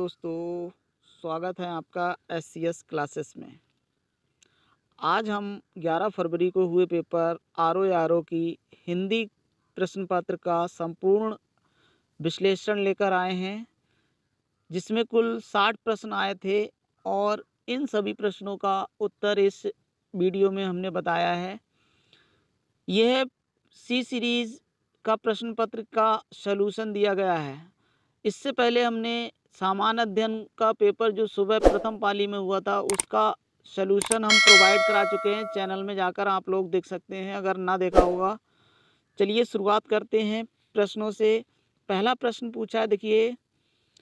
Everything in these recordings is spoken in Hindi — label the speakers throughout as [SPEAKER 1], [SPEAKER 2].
[SPEAKER 1] दोस्तों स्वागत है आपका एस सी एस क्लासेस में आज हम 11 फरवरी को हुए paper R O R O की हिंदी प्रश्न पत्र का संपूर्ण विश्लेषण लेकर आए हैं जिसमें कुल 60 प्रश्न आए थे और इन सभी प्रश्नों का उत्तर इस वीडियो में हमने बताया है यह सी सीरीज़ का प्रश्न पत्र का सलूशन दिया गया है इससे पहले हमने सामान्य अध्ययन का पेपर जो सुबह प्रथम पाली में हुआ था उसका सलूशन हम प्रोवाइड करा चुके हैं चैनल में जाकर आप लोग देख सकते हैं अगर ना देखा होगा चलिए शुरुआत करते हैं प्रश्नों से पहला प्रश्न पूछा है देखिए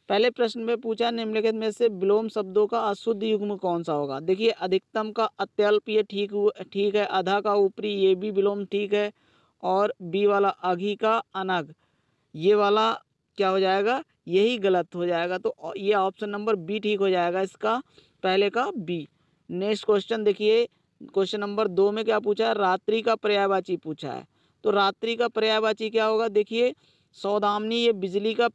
[SPEAKER 1] पहले प्रश्न में पूछा निम्नलिखित में से विलोम शब्दों का अशुद्ध युग्म कौन सा होगा देखिए अधिकतम का अत्यल्प ये ठीक ठीक है आधा का ऊपरी ये भी विलोम ठीक है और बी वाला अघी का अनग ये वाला क्या हो जाएगा यही गलत हो जाएगा तो ये ऑप्शन नंबर बी ठीक हो जाएगा इसका पहले का बी नेक्स्ट क्वेश्चन देखिए क्वेश्चन नंबर दो में क्या पूछा है रात्रि का पर्यायवाची पूछा है तो रात्रि का पर्यायवाची क्या होगा देखिए सौदामनी ये बिजली का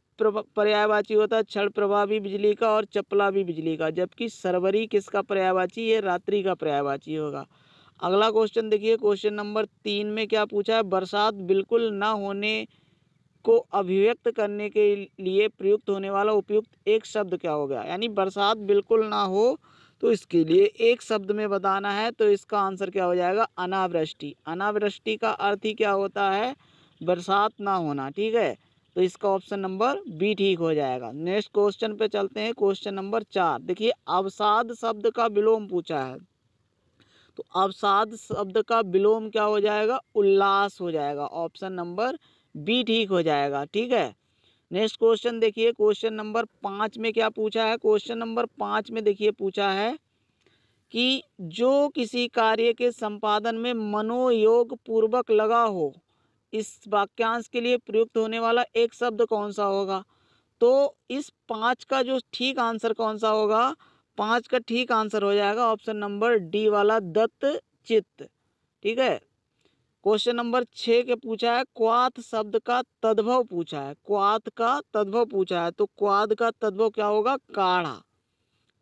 [SPEAKER 1] पर्यायवाची होता है क्षण भी बिजली का और चपला भी बिजली का जबकि सरवरी किसका पर्यायवाची ये रात्रि का पर्यायवाची होगा अगला क्वेश्चन देखिए क्वेश्चन नंबर तीन में क्या पूछा है बरसात बिल्कुल ना होने को अभिव्यक्त करने के लिए प्रयुक्त होने वाला उपयुक्त एक शब्द क्या हो गया यानी बरसात बिल्कुल ना हो तो इसके लिए एक शब्द में बताना है तो इसका आंसर क्या हो जाएगा अनावृष्टि अनावृष्टि का अर्थ ही क्या होता है बरसात ना होना ठीक है तो इसका ऑप्शन नंबर बी ठीक हो जाएगा नेक्स्ट क्वेश्चन पे चलते हैं क्वेश्चन नंबर चार देखिए अवसाद शब्द का विलोम पूछा है तो अवसाद शब्द का विलोम क्या हो जाएगा उल्लास हो जाएगा ऑप्शन नंबर बी ठीक हो जाएगा ठीक है नेक्स्ट क्वेश्चन देखिए क्वेश्चन नंबर पाँच में क्या पूछा है क्वेश्चन नंबर पाँच में देखिए पूछा है कि जो किसी कार्य के संपादन में मनोयोग पूर्वक लगा हो इस वाक्यांश के लिए प्रयुक्त होने वाला एक शब्द कौन सा होगा तो इस पाँच का जो ठीक आंसर कौन सा होगा पाँच का ठीक आंसर हो जाएगा ऑप्शन नंबर डी वाला दत्त चित्त ठीक है क्वेश्चन नंबर छः के पूछा है क्वाथ शब्द का तद्भव पूछा है क्वाथ का तद्भव पूछा है तो क्वाद का तद्भव क्या होगा काढ़ा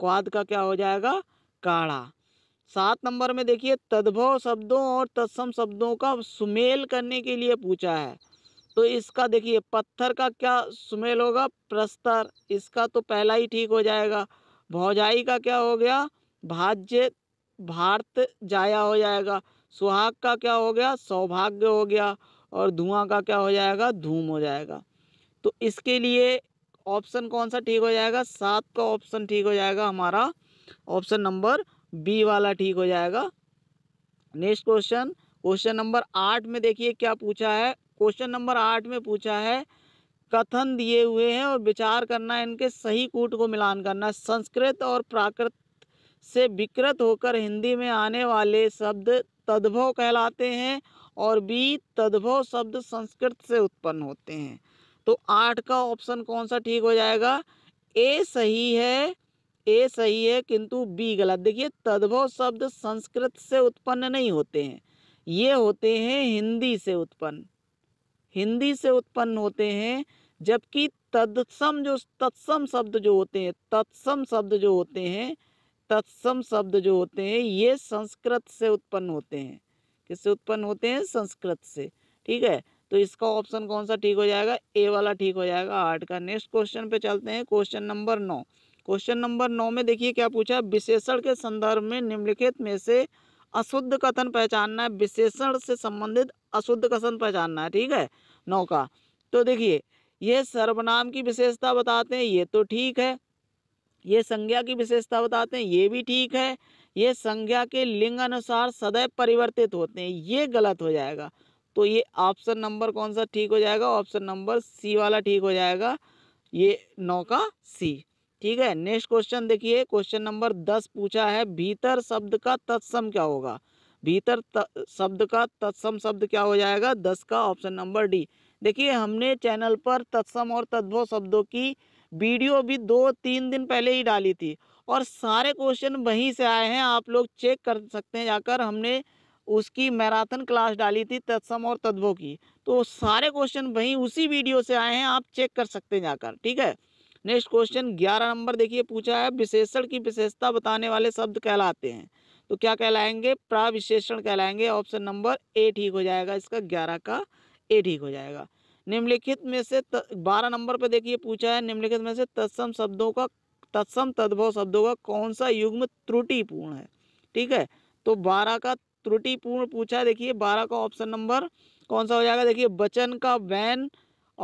[SPEAKER 1] क्वाद का क्या हो जाएगा काढ़ा सात नंबर में देखिए तद्भव शब्दों और तत्सम शब्दों का सुमेल करने के लिए पूछा है तो इसका देखिए पत्थर का क्या सुमेल होगा प्रस्तर इसका तो पहला ही ठीक हो जाएगा भौजाई का क्या हो गया भाज्य भारत जाया हो जाएगा सुहाग का क्या हो गया सौभाग्य हो गया और धुआं का क्या हो जाएगा धूम हो जाएगा तो इसके लिए ऑप्शन कौन सा ठीक हो जाएगा सात का ऑप्शन ठीक हो जाएगा हमारा ऑप्शन नंबर बी वाला ठीक हो जाएगा नेक्स्ट क्वेश्चन क्वेश्चन नंबर आठ में देखिए क्या पूछा है क्वेश्चन नंबर आठ में पूछा है कथन दिए हुए हैं और विचार करना है इनके सही कूट को मिलान करना संस्कृत और प्राकृत से विकृत होकर हिंदी में आने वाले शब्द तद्भव कहलाते हैं और बी तद्भव शब्द संस्कृत से उत्पन्न होते हैं तो आठ का ऑप्शन कौन सा ठीक हो जाएगा ए सही है ए सही है किंतु बी गलत देखिए तद्भव शब्द संस्कृत से उत्पन्न नहीं होते हैं ये होते हैं हिंदी से उत्पन्न हिंदी से उत्पन्न होते हैं जबकि तत्सम जो तत्सम शब्द जो होते हैं तत्सम शब्द जो होते हैं तत्सम शब्द जो होते हैं ये संस्कृत से उत्पन्न होते हैं किससे उत्पन्न होते हैं संस्कृत से ठीक है तो इसका ऑप्शन कौन सा ठीक हो जाएगा ए वाला ठीक हो जाएगा आठ का नेक्स्ट क्वेश्चन पे चलते हैं क्वेश्चन नंबर नौ क्वेश्चन नंबर नौ में देखिए क्या पूछा विशेषण के संदर्भ में निम्नलिखित में से अशुद्ध कथन पहचानना है विशेषण से संबंधित अशुद्ध कथन पहचानना है ठीक है नौ का तो देखिए ये सर्वनाम की विशेषता बताते हैं ये तो ठीक है ये संज्ञा की विशेषता बताते हैं ये भी ठीक है ये संज्ञा के लिंग अनुसार सदैव परिवर्तित होते हैं ये गलत हो जाएगा तो ये ऑप्शन नंबर कौन सा ठीक हो जाएगा ऑप्शन नंबर सी वाला ठीक हो जाएगा ये नौ का सी ठीक है नेक्स्ट क्वेश्चन देखिए क्वेश्चन नंबर दस पूछा है भीतर शब्द का तत्सम क्या होगा भीतर शब्द का तत्सम शब्द क्या हो जाएगा दस का ऑप्शन नंबर डी देखिए हमने चैनल पर तत्सम और तद्भव शब्दों की वीडियो भी दो तीन दिन पहले ही डाली थी और सारे क्वेश्चन वहीं से आए हैं आप लोग चेक कर सकते हैं जाकर हमने उसकी मैराथन क्लास डाली थी तत्सम और तद्भो की तो सारे क्वेश्चन वहीं उसी वीडियो से आए हैं आप चेक कर सकते हैं जाकर ठीक है नेक्स्ट क्वेश्चन ग्यारह नंबर देखिए पूछा है विशेषण की विशेषता बताने वाले शब्द कहलाते हैं तो क्या कहलाएंगे प्राविशेषण कहलाएंगे ऑप्शन नंबर ए ठीक हो जाएगा इसका ग्यारह का ए ठीक हो जाएगा निम्नलिखित में से बारह नंबर पर देखिए पूछा है निम्नलिखित में से तत्सम शब्दों का तत्सम तद्भव शब्दों का कौन सा युग्म त्रुटिपूर्ण है ठीक है तो बारह का त्रुटिपूर्ण पूछा है देखिए बारह का ऑप्शन नंबर कौन सा हो जाएगा देखिए बचन का वैन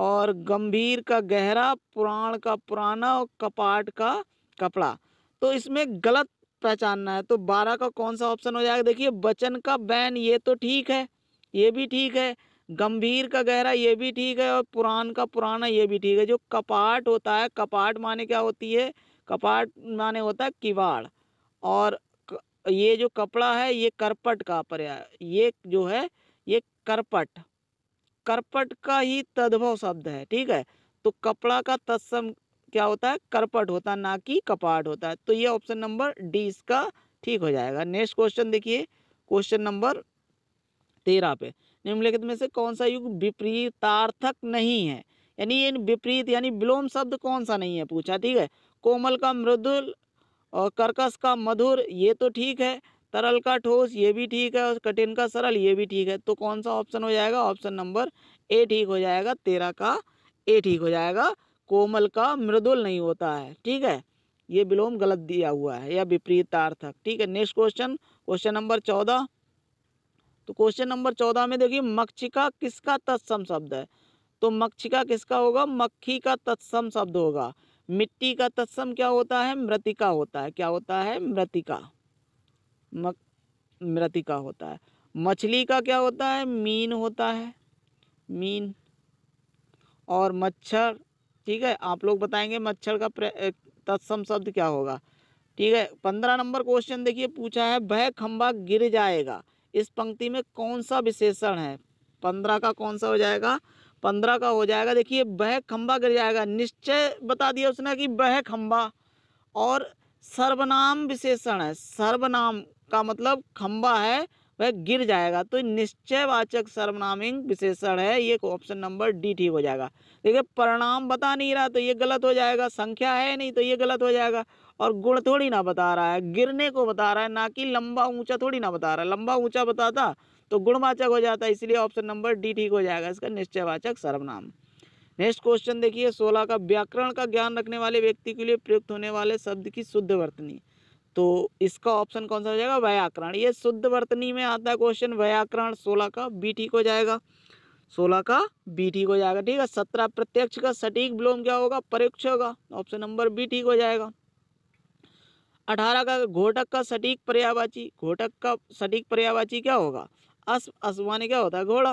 [SPEAKER 1] और गंभीर का गहरा पुराण का पुराना और कपाट का कपड़ा तो इसमें गलत पहचानना है तो बारह का कौन सा ऑप्शन हो जाएगा देखिए बचन का बैन ये तो ठीक है ये भी ठीक है गंभीर का गहरा ये भी ठीक है और पुराण का पुराना ये भी ठीक है जो कपाट होता है कपाट माने क्या होती है कपाट माने होता है किवाड़ और ये जो कपड़ा है ये करपट का पर्याय ये जो है ये करपट करपट का ही तद्भव शब्द है ठीक है तो कपड़ा का तत्सम क्या होता है करपट होता है ना कि कपाट होता है तो ये ऑप्शन नंबर डी इसका ठीक हो जाएगा नेक्स्ट क्वेश्चन देखिए क्वेश्चन नंबर तेरह पे निम्नलिखित में से कौन सा युग विपरीतार्थक नहीं है यानी इन विपरीत यानी विलोम शब्द कौन सा नहीं है पूछा ठीक है कोमल का मृदुल और कर्कश का मधुर ये तो ठीक है तरल का ठोस ये भी ठीक है और कठिन का सरल ये भी ठीक है तो कौन सा ऑप्शन हो जाएगा ऑप्शन नंबर ए ठीक हो जाएगा तेरह का ए ठीक हो जाएगा कोमल का मृदुल नहीं होता है ठीक है ये विलोम गलत दिया हुआ है या विपरीतार्थक ठीक है नेक्स्ट क्वेश्चन क्वेश्चन नंबर चौदह तो क्वेश्चन नंबर चौदह में देखिए मक्षिका किसका तत्सम शब्द है तो मक्षिका किसका होगा मक्खी का तत्सम शब्द होगा मिट्टी का तत्सम क्या होता है मृतिका होता है क्या होता है मृतिका मक मृतिका होता है मछली का क्या होता है मीन होता है मीन और मच्छर ठीक है आप लोग बताएंगे मच्छर का तत्सम शब्द क्या होगा ठीक है पंद्रह नंबर क्वेश्चन देखिए पूछा है वह खंभा गिर जाएगा इस पंक्ति में कौन सा विशेषण है पंद्रह का कौन सा हो जाएगा पंद्रह का हो जाएगा देखिए वह खंबा गिर जाएगा निश्चय बता दिया उसने कि वह खंबा और सर्वनाम विशेषण है सर्वनाम का मतलब खंबा है वह गिर जाएगा तो निश्चयवाचक सर्वनामिंग विशेषण है ये ऑप्शन नंबर डी ठीक हो जाएगा देखिए परिणाम बता नहीं रहा तो ये गलत हो जाएगा संख्या है नहीं तो ये गलत हो जाएगा और गुड़ थोड़ी ना बता रहा है गिरने को बता रहा है ना कि लंबा ऊंचा थोड़ी ना बता रहा है लंबा ऊंचा बताता तो गुणवाचक हो जाता है इसलिए ऑप्शन नंबर डी ठीक हो जाएगा इसका निश्चयवाचक सर्वनाम नेक्स्ट क्वेश्चन देखिए सोलह का व्याकरण का ज्ञान रखने वाले व्यक्ति के लिए प्रयुक्त होने वाले शब्द की शुद्ध वर्तनी तो इसका ऑप्शन कौन सा हो जाएगा व्याकरण ये शुद्ध वर्तनी में आता है क्वेश्चन व्याकरण सोलह का बी ठीक हो जाएगा सोलह का बी ठीक हो जाएगा ठीक है सत्रह प्रत्यक्ष का सटीक विलोम क्या होगा परीक्ष होगा ऑप्शन नंबर बी ठीक हो जाएगा अठारह का घोटक का सटीक पर्यावाची घोटक का सटीक पर्यावाची क्या होगा अस असमान क्या होता है घोड़ा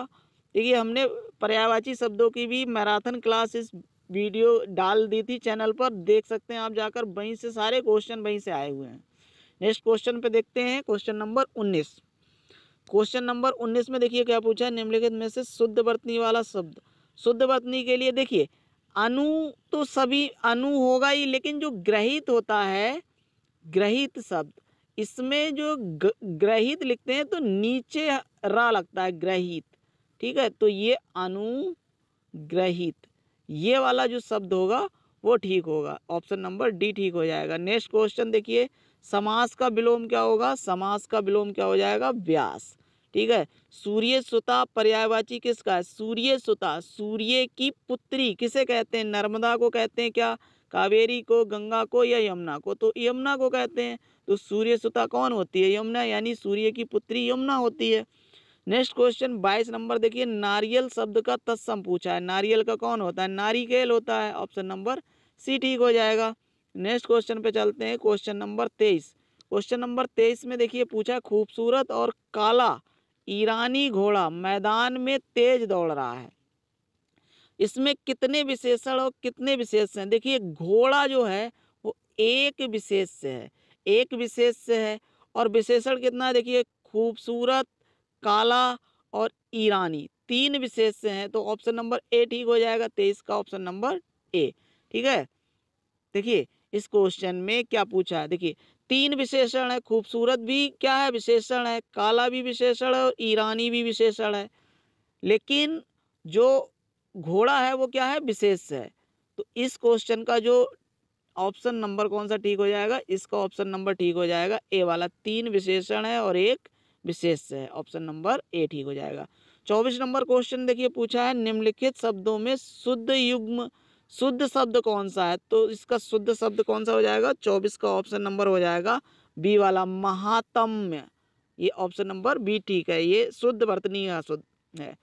[SPEAKER 1] देखिए हमने पर्यावाची शब्दों की भी मैराथन क्लास इस वीडियो डाल दी थी चैनल पर देख सकते हैं आप जाकर वहीं से सारे क्वेश्चन वहीं से आए हुए हैं नेक्स्ट क्वेश्चन पे देखते हैं क्वेश्चन नंबर उन्नीस क्वेश्चन नंबर उन्नीस में देखिए क्या पूछा है निम्नलिखित में से शुद्ध वर्तनी वाला शब्द शुद्ध वर्तनी के लिए देखिए अनु तो सभी अनु होगा ही लेकिन जो ग्रहित होता है ग्रहित शब्द इसमें जो ग्रहित लिखते हैं तो नीचे रा लगता है ग्रहित ठीक है तो ये अनुग्रहित ये वाला जो शब्द होगा वो ठीक होगा ऑप्शन नंबर डी ठीक हो जाएगा नेक्स्ट क्वेश्चन देखिए समास का विलोम क्या होगा समास का विलोम क्या हो जाएगा व्यास ठीक है सूर्य सुता पर्यायवाची किसका है सूर्य सुता सूर्य की पुत्री किसे कहते हैं नर्मदा को कहते हैं क्या कावेरी को गंगा को या यमुना को तो यमुना को कहते हैं तो सूर्य सुता कौन होती है यमुना यानी सूर्य की पुत्री यमुना होती है नेक्स्ट क्वेश्चन बाईस नंबर देखिए नारियल शब्द का तत्सम पूछा है नारियल का कौन होता है नारिकेल होता है ऑप्शन नंबर सी ठीक हो जाएगा नेक्स्ट क्वेश्चन पे चलते हैं क्वेश्चन नंबर तेईस क्वेश्चन नंबर तेईस में देखिए पूछा खूबसूरत और काला ईरानी घोड़ा मैदान में तेज दौड़ रहा है इसमें कितने विशेषण और कितने विशेष हैं देखिए घोड़ा जो है वो एक विशेष से है एक विशेष से है और विशेषण कितना है देखिए खूबसूरत काला और ईरानी तीन विशेष से हैं तो ऑप्शन नंबर ए ठीक हो जाएगा तेईस का ऑप्शन नंबर ए ठीक है देखिए इस क्वेश्चन में क्या पूछा है देखिए तीन विशेषण है खूबसूरत भी क्या है विशेषण है काला भी विशेषण है और ईरानी भी विशेषण है लेकिन जो घोड़ा है वो क्या है विशेष है तो इस क्वेश्चन का जो ऑप्शन नंबर कौन सा ठीक हो जाएगा इसका ऑप्शन नंबर ठीक हो जाएगा ए वाला तीन विशेषण है और एक विशेष है ऑप्शन नंबर ए ठीक हो जाएगा चौबीस नंबर क्वेश्चन देखिए पूछा है निम्नलिखित शब्दों में शुद्ध युग्म शुद्ध शब्द कौन सा है तो इसका शुद्ध शब्द कौन सा हो जाएगा चौबीस का ऑप्शन नंबर हो जाएगा बी वाला महातम्य ये ऑप्शन नंबर बी ठीक है ये शुद्ध वर्तनीय शुद्ध है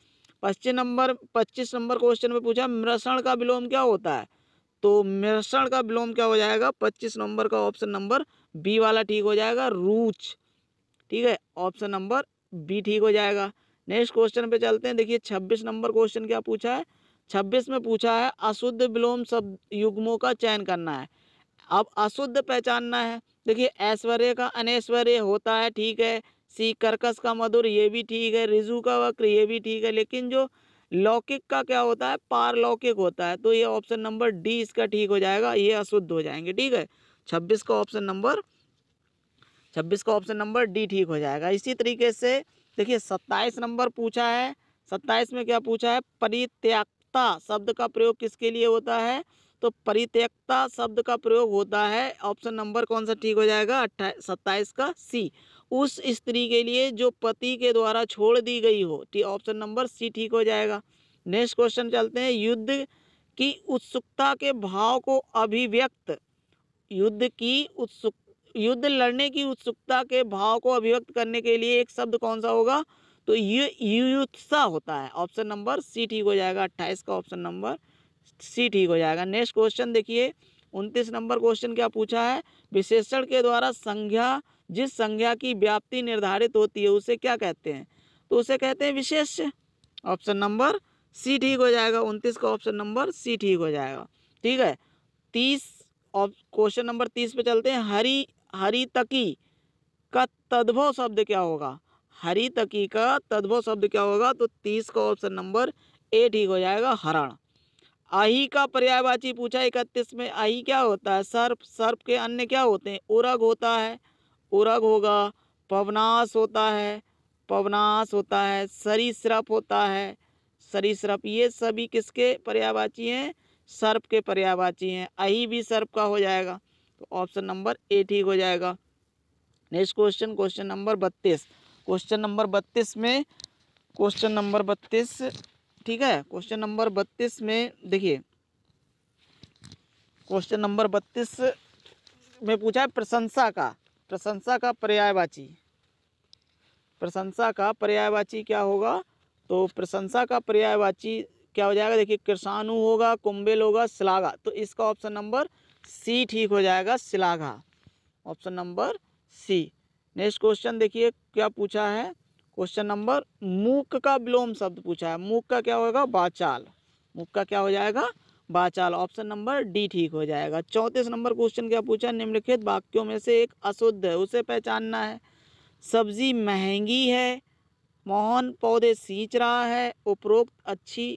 [SPEAKER 1] पच्चीस नंबर पच्चीस नंबर क्वेश्चन में पूछा मृषण का विलोम क्या होता है तो मृषण का विलोम क्या हो जाएगा पच्चीस नंबर का ऑप्शन नंबर बी वाला ठीक हो जाएगा रूच ठीक है ऑप्शन नंबर बी ठीक हो जाएगा नेक्स्ट क्वेश्चन पे चलते हैं देखिए छब्बीस नंबर क्वेश्चन क्या पूछा है छब्बीस में पूछा है अशुद्ध विलोम शब्द युग्मों का चयन करना है अब अशुद्ध पहचानना है देखिए ऐश्वर्य का अनैश्वर्य होता है ठीक है सी कर्कश का मधुर ये भी ठीक है रिजू का वक्र ये भी ठीक है लेकिन जो लौकिक का क्या होता है पारलौकिक होता है तो ये ऑप्शन नंबर डी इसका ठीक हो जाएगा ये अशुद्ध हो जाएंगे ठीक है छब्बीस का ऑप्शन नंबर छब्बीस का ऑप्शन नंबर डी ठीक हो जाएगा इसी तरीके से देखिए सत्ताईस नंबर पूछा है सत्ताईस में क्या पूछा है परित्याग परित्यक्ता शब्द का प्रयोग किसके लिए होता है तो परित्यक्ता शब्द का प्रयोग होता है ऑप्शन नंबर कौन सा ठीक हो जाएगा अट्ठाईस सत्ताईस का सी उस स्त्री के लिए जो पति के द्वारा छोड़ दी गई हो ठीक ऑप्शन नंबर सी ठीक हो जाएगा नेक्स्ट क्वेश्चन चलते हैं युद्ध की उत्सुकता के भाव को अभिव्यक्त युद्ध की उत्सुक युद्ध लड़ने की उत्सुकता के भाव को अभिव्यक्त करने के लिए एक शब्द कौन सा होगा तो ये युयुत्सा होता है ऑप्शन नंबर सी ठीक हो जाएगा अट्ठाईस का ऑप्शन नंबर सी ठीक हो जाएगा नेक्स्ट क्वेश्चन देखिए उनतीस नंबर क्वेश्चन क्या पूछा है विशेषण के द्वारा संज्ञा जिस संज्ञा की व्याप्ति निर्धारित होती है उसे क्या कहते हैं तो उसे कहते हैं विशेष ऑप्शन नंबर सी ठीक हो जाएगा उनतीस का ऑप्शन नंबर सी ठीक हो जाएगा ठीक है तीस क्वेश्चन नंबर तीस पे चलते हैं हरी हरी तकी का तद्भव शब्द क्या होगा हरी तकी का तद्भव शब्द क्या होगा तो तीस का ऑप्शन नंबर ए ठीक हो जाएगा हरण आही का पर्यायवाची पूछा इकतीस में आही क्या होता है सर्प सर्प के अन्य क्या होते हैं उरग होता है उरग होगा पवनाश होता है पवनाश होता है सरीसृप होता है सर्प ये सभी किसके पर्यायवाची हैं सर्प के पर्यायवाची हैं आही भी सर्प का हो जाएगा तो ऑप्शन नंबर ए ठीक हो जाएगा नेक्स्ट क्वेश्चन क्वेश्चन नंबर बत्तीस क्वेश्चन नंबर बत्तीस में क्वेश्चन नंबर बत्तीस ठीक है क्वेश्चन नंबर बत्तीस में देखिए क्वेश्चन नंबर बत्तीस में पूछा है प्रशंसा का प्रशंसा का पर्यायवाची प्रशंसा का पर्यायवाची क्या होगा तो प्रशंसा का पर्यायवाची क्या हो जाएगा देखिए कृषाणु होगा कुंबेल होगा सिलागा तो इसका ऑप्शन नंबर सी ठीक हो जाएगा सिलागा option number C next question देखिए क्या पूछा है क्वेश्चन नंबर मूक का विलोम शब्द पूछा है मूक का क्या होगा बाचाल मूक का क्या हो जाएगा बाचाल ऑप्शन नंबर डी ठीक हो जाएगा चौंतीस नंबर क्वेश्चन क्या पूछा निम्नलिखित वाक्यों में से एक अशुद्ध है उसे पहचानना है सब्जी महंगी है मोहन पौधे सींच रहा है उपरोक्त अच्छी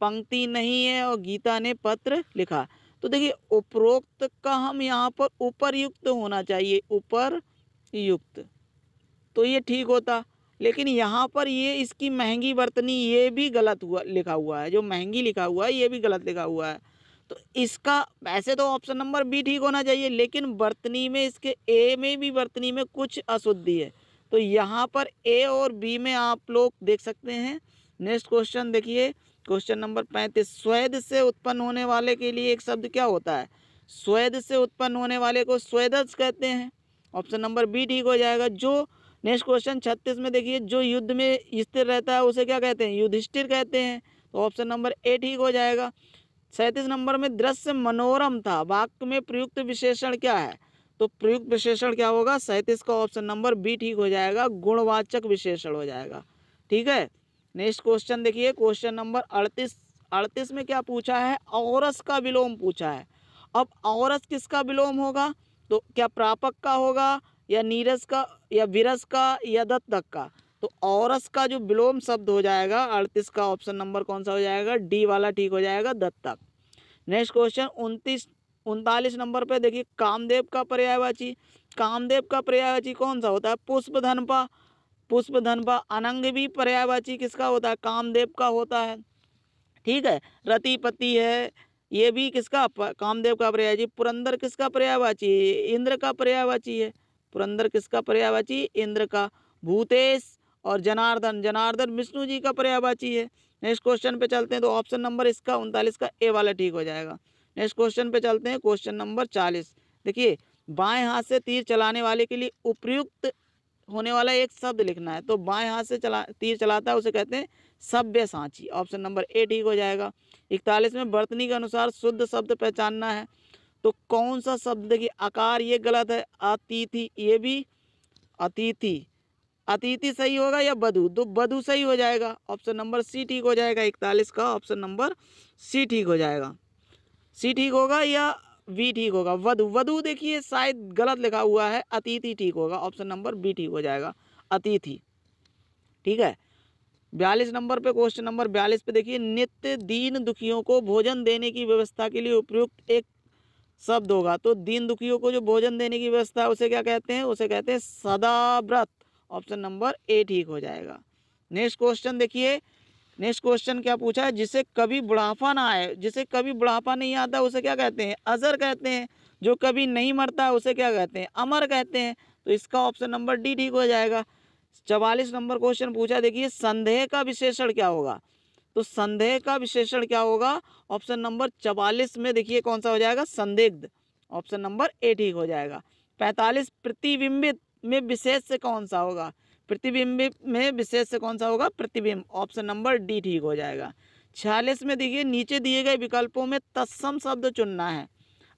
[SPEAKER 1] पंक्ति नहीं है और गीता ने पत्र लिखा तो देखिए उपरोक्त का हम यहाँ पर उपरयुक्त होना चाहिए ऊपर युक्त तो ये ठीक होता लेकिन यहाँ पर ये इसकी महंगी बर्तनी ये भी गलत हुआ लिखा हुआ है जो महंगी लिखा हुआ है ये भी गलत लिखा हुआ है तो इसका वैसे तो ऑप्शन नंबर बी ठीक होना चाहिए लेकिन बर्तनी में इसके ए में भी बर्तनी में कुछ अशुद्धि है तो यहाँ पर ए और बी में आप लोग देख सकते हैं नेक्स्ट क्वेश्चन देखिए क्वेश्चन नंबर पैंतीस स्वेद से उत्पन्न होने वाले के लिए एक शब्द क्या होता है स्वेद से उत्पन्न होने वाले को स्वेदज कहते हैं ऑप्शन नंबर बी ठीक हो जाएगा जो नेक्स्ट क्वेश्चन छत्तीस में देखिए जो युद्ध में स्थिर रहता है उसे क्या कहते हैं युधिष्ठिर कहते हैं तो ऑप्शन नंबर ए ठीक हो जाएगा सैंतीस नंबर में दृश्य मनोरम था वाक्य में प्रयुक्त विशेषण क्या है तो प्रयुक्त विशेषण क्या होगा सैंतीस का ऑप्शन नंबर बी ठीक हो जाएगा गुणवाचक विशेषण हो जाएगा ठीक है नेक्स्ट क्वेश्चन देखिए क्वेश्चन नंबर अड़तीस अड़तीस में क्या पूछा है औरस का विलोम पूछा है अब औरस किसका विलोम होगा तो क्या प्रापक का होगा या नीरस का या विरस का या दत्तक का तो औरस का जो विलोम शब्द हो जाएगा अड़तीस का ऑप्शन नंबर कौन सा हो जाएगा डी वाला ठीक हो जाएगा दत्तक नेक्स्ट क्वेश्चन उनतीस उनतालीस नंबर पे देखिए कामदेव का पर्यायवाची कामदेव का पर्यायवाची कौन सा होता है पुष्प धनपा पुष्प धनपा अनंग भी पर्यायवाची किसका होता है कामदेव का होता है ठीक है रतिपति है ये भी किसका कामदेव का जी पुरंदर किसका पर्यायवाची इंद्र का पर्यायवाची है पुरंदर किसका पर्यायवाची इंद्र का भूतेश और जनार्दन जनार्दन विष्णु जी का पर्यायवाची है नेक्स्ट क्वेश्चन पे चलते हैं तो ऑप्शन नंबर इसका उनतालीस का ए वाला ठीक हो जाएगा नेक्स्ट क्वेश्चन पे चलते हैं क्वेश्चन नंबर चालीस देखिए बाएं हाथ से तीर चलाने वाले के लिए उपयुक्त होने वाला एक शब्द लिखना है तो बाएं हाथ से चला तीर चलाता है उसे कहते हैं सभ्य सांची ऑप्शन नंबर ए ठीक हो जाएगा इकतालीस में बर्तनी के अनुसार शुद्ध शब्द पहचानना है तो कौन सा शब्द देखिए आकार ये गलत है अतिथि ये भी अतिथि अतिथि सही होगा या बधु तो बधु सही हो जाएगा ऑप्शन नंबर सी ठीक हो जाएगा इकतालीस का ऑप्शन नंबर सी ठीक हो जाएगा सी ठीक होगा या बी ठीक होगा वधु वधु देखिए शायद गलत लिखा हुआ है अतिथि ठीक होगा ऑप्शन नंबर बी ठीक हो जाएगा अतिथि ठीक है बयालीस नंबर पे क्वेश्चन नंबर बयालीस पे देखिए नित्य दीन दुखियों को भोजन देने की व्यवस्था के लिए उपयुक्त एक शब्द होगा तो दीन दुखियों को जो भोजन देने की व्यवस्था है उसे क्या कहते हैं उसे कहते हैं सदाव्रत ऑप्शन नंबर ए ठीक हो जाएगा नेक्स्ट क्वेश्चन देखिए नेक्स्ट क्वेश्चन क्या पूछा है जिसे कभी बुढ़ापा ना आए जिसे कभी बुढ़ापा नहीं आता उसे क्या कहते हैं अजर कहते हैं जो कभी नहीं मरता उसे क्या कहते हैं अमर कहते हैं तो इसका ऑप्शन नंबर डी ठीक हो जाएगा चवालीस नंबर क्वेश्चन पूछा देखिए संदेह का विशेषण क्या होगा तो संदेह का विशेषण क्या होगा ऑप्शन नंबर चवालीस में देखिए कौन सा हो जाएगा संदिग्ध ऑप्शन नंबर ए ठीक हो जाएगा पैंतालीस प्रतिबिंबित में विशेष से कौन सा होगा प्रतिबिंबित में विशेष से कौन सा होगा प्रतिबिंब ऑप्शन नंबर डी ठीक हो जाएगा छियालीस में देखिए नीचे दिए गए विकल्पों में तत्सम शब्द चुनना है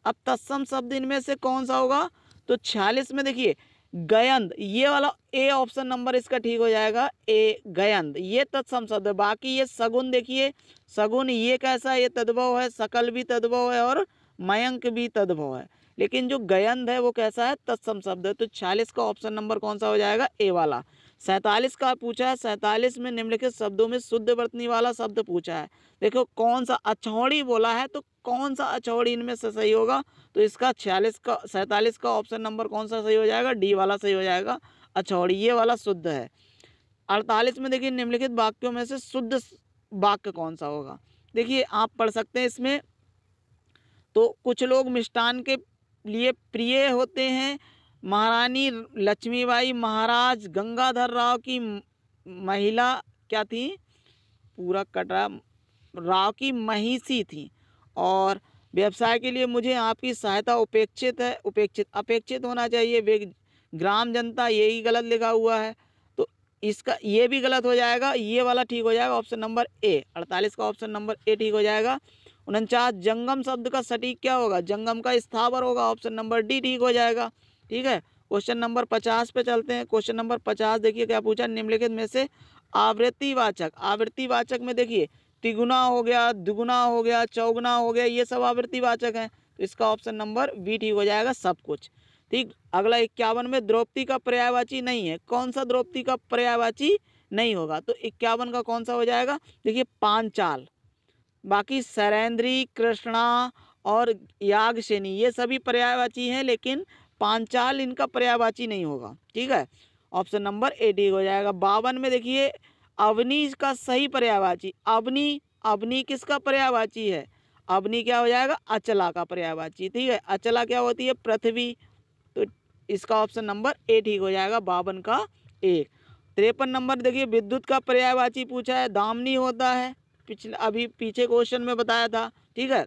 [SPEAKER 1] अब तत्सम शब्द इनमें से कौन सा होगा तो छियालीस में देखिए गयंद ये वाला ए ऑप्शन नंबर इसका ठीक हो जाएगा ए गयंद ये तत्सम शब्द है बाकी ये सगुन देखिए सगुन ये कैसा है ये तद्भव है सकल भी तद्भव है और मयंक भी तद्भव है लेकिन जो गयंद है वो कैसा है तत्सम शब्द है तो छियालीस का ऑप्शन नंबर कौन सा हो जाएगा ए वाला सैंतालीस का पूछा है सैंतालीस में निम्नलिखित शब्दों में शुद्ध वर्तनी वाला शब्द पूछा है देखो कौन सा अछौड़ी बोला है तो कौन सा अछौड़ी इनमें से सही होगा तो इसका छियालीस का सैंतालीस का ऑप्शन नंबर कौन सा सही हो जाएगा डी वाला सही हो जाएगा अछौड़ी ये वाला शुद्ध है अड़तालीस में देखिए निम्नलिखित वाक्यों में से शुद्ध वाक्य कौन सा होगा देखिए आप पढ़ सकते हैं इसमें तो कुछ लोग मिष्टान के लिए प्रिय होते हैं महारानी लक्ष्मीबाई महाराज गंगाधर राव की महिला क्या थी पूरा कटरा राव की महिषी थी और व्यवसाय के लिए मुझे आपकी सहायता उपेक्षित है उपेक्षित अपेक्षित होना चाहिए ग्राम जनता यही गलत लिखा हुआ है तो इसका ये भी गलत हो जाएगा ये वाला ठीक हो जाएगा ऑप्शन नंबर ए अड़तालीस का ऑप्शन नंबर ए ठीक हो जाएगा उनचास जंगम शब्द का सटीक क्या होगा जंगम का स्थावर होगा ऑप्शन नंबर डी ठीक हो जाएगा ठीक है क्वेश्चन नंबर पचास पे चलते हैं क्वेश्चन नंबर पचास देखिए क्या पूछा निम्नलिखित में से आवृत्ति वाचक आवृत्ति वाचक में देखिए तिगुना हो गया दुगुना हो गया चौगुना हो गया ये सब वाचक हैं तो इसका ऑप्शन नंबर बी ठीक हो जाएगा सब कुछ ठीक अगला इक्यावन में द्रौपदी का पर्यायवाची नहीं है कौन सा द्रौपदी का पर्यायवाची नहीं होगा तो इक्यावन का कौन सा हो जाएगा देखिए पांचाल बाकी सरेंद्री कृष्णा और यागसेनी ये सभी पर्यायवाची हैं लेकिन पांचाल इनका पर्यावाची नहीं होगा ठीक है ऑप्शन नंबर ए ठीक हो जाएगा बावन में देखिए अवनी का सही पर्यावाची अवनी अवनी किसका पर्यावाची है अवनी क्या हो जाएगा अचला का पर्यावाची ठीक है अचला क्या होती है पृथ्वी तो इसका ऑप्शन नंबर ए ठीक हो जाएगा बावन का एक तिरपन नंबर देखिए विद्युत का पर्यायवाची पूछा है दामनी होता है पिछले अभी पीछे क्वेश्चन में बताया था ठीक है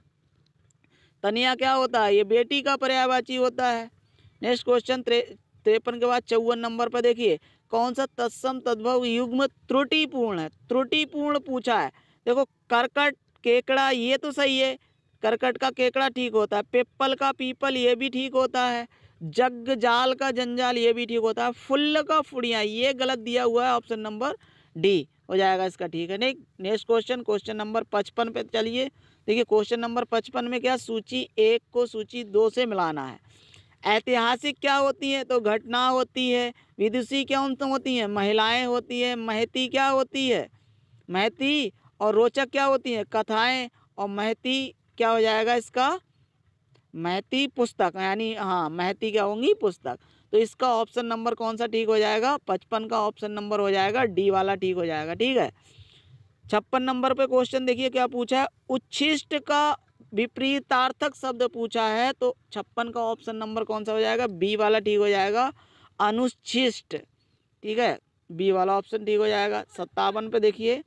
[SPEAKER 1] तनिया क्या होता है ये बेटी का पर्यायवाची होता है नेक्स्ट क्वेश्चन त्रे त्रेपन के बाद चौवन नंबर पर देखिए कौन सा तत्सम तद्भव युग्म त्रुटिपूर्ण है त्रुटिपूर्ण पूछा है देखो करकट केकड़ा ये तो सही है करकट का केकड़ा ठीक होता है पेप्पल का पीपल ये भी ठीक होता है जग जाल का जंजाल ये भी ठीक होता है फुल्ल का फुड़िया ये गलत दिया हुआ है ऑप्शन नंबर डी हो जाएगा इसका ठीक है नहीं नेक्स्ट क्वेश्चन क्वेश्चन नंबर पचपन पे चलिए देखिए क्वेश्चन नंबर पचपन में क्या सूची एक को सूची दो से मिलाना है ऐतिहासिक क्या होती है तो घटना होती है विदुषी क्या होती हैं महिलाएं होती हैं महती क्या होती है महती और रोचक क्या होती हैं कथाएं और महती क्या हो जाएगा इसका महती पुस्तक यानी हाँ महती क्या होंगी पुस्तक तो इसका ऑप्शन नंबर कौन सा ठीक हो जाएगा पचपन का ऑप्शन नंबर हो जाएगा डी वाला ठीक हो जाएगा ठीक है छप्पन नंबर पे क्वेश्चन देखिए क्या पूछा है उच्छिष्ट का विपरीतार्थक शब्द पूछा है तो छप्पन का ऑप्शन नंबर कौन सा हो जाएगा बी वाला ठीक हो जाएगा अनुच्छिष्ट ठीक है बी वाला ऑप्शन ठीक हो जाएगा सत्तावन पे देखिए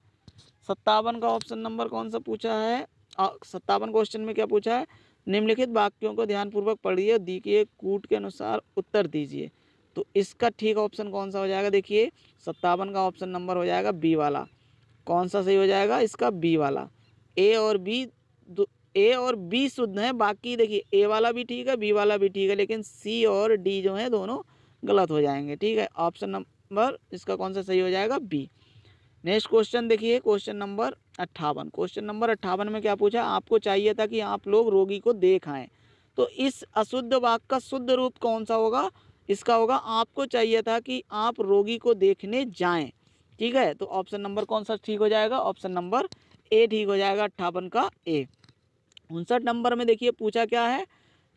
[SPEAKER 1] सत्तावन का ऑप्शन नंबर कौन सा पूछा है सत्तावन क्वेश्चन में क्या पूछा है निम्नलिखित वाक्यों को ध्यानपूर्वक पढ़िए और दी के कूट के अनुसार उत्तर दीजिए तो इसका ठीक ऑप्शन कौन सा हो जाएगा देखिए सत्तावन का ऑप्शन नंबर हो जाएगा बी वाला कौन सा सही हो जाएगा इसका बी वाला ए और बी ए और बी शुद्ध हैं बाकी देखिए ए वाला भी ठीक है बी वाला भी ठीक है लेकिन सी और डी जो है दोनों गलत हो जाएंगे ठीक है ऑप्शन नंबर इसका कौन सा सही हो जाएगा बी नेक्स्ट क्वेश्चन देखिए क्वेश्चन नंबर अट्ठावन क्वेश्चन नंबर अट्ठावन में क्या पूछा आपको चाहिए था कि आप लोग रोगी को देखाएं तो इस अशुद्ध वाक का शुद्ध रूप कौन सा होगा इसका होगा आपको चाहिए था कि आप रोगी को देखने जाएं ठीक है तो ऑप्शन नंबर कौन सा ठीक हो जाएगा ऑप्शन नंबर ए ठीक हो जाएगा अट्ठावन का ए उनसठ नंबर में देखिए पूछा क्या है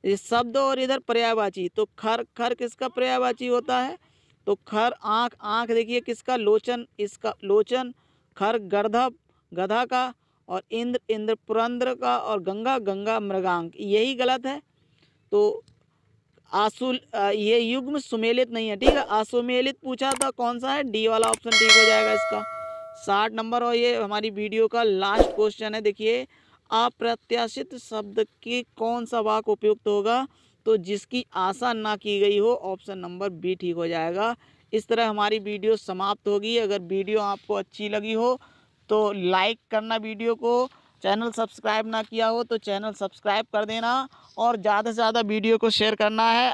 [SPEAKER 1] ये शब्द और इधर पर्यायवाची तो खर खर किसका पर्यायवाची होता है तो खर आँख आँख देखिए किसका लोचन इसका लोचन खर गर्धब गधा का और इंद्र इंद्र पुरंद्र का और गंगा गंगा मृगांक यही गलत है तो आसुल ये युग्म सुमेलित नहीं है ठीक है असुमेलित पूछा था कौन सा है डी वाला ऑप्शन ठीक हो जाएगा इसका साठ नंबर और ये हमारी वीडियो का लास्ट क्वेश्चन है देखिए अप्रत्याशित शब्द के कौन सा वाक उपयुक्त होगा तो जिसकी आशा ना की गई हो ऑप्शन नंबर बी ठीक हो जाएगा इस तरह हमारी वीडियो समाप्त होगी अगर वीडियो आपको अच्छी लगी हो तो लाइक करना वीडियो को चैनल सब्सक्राइब ना किया हो तो चैनल सब्सक्राइब कर देना और ज़्यादा से ज़्यादा वीडियो को शेयर करना है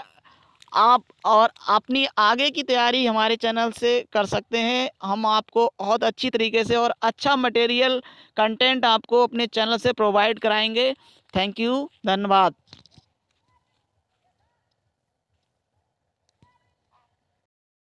[SPEAKER 1] आप और अपनी आगे की तैयारी हमारे चैनल से कर सकते हैं हम आपको बहुत अच्छी तरीके से और अच्छा मटेरियल कंटेंट आपको अपने चैनल से प्रोवाइड कराएंगे थैंक यू धन्यवाद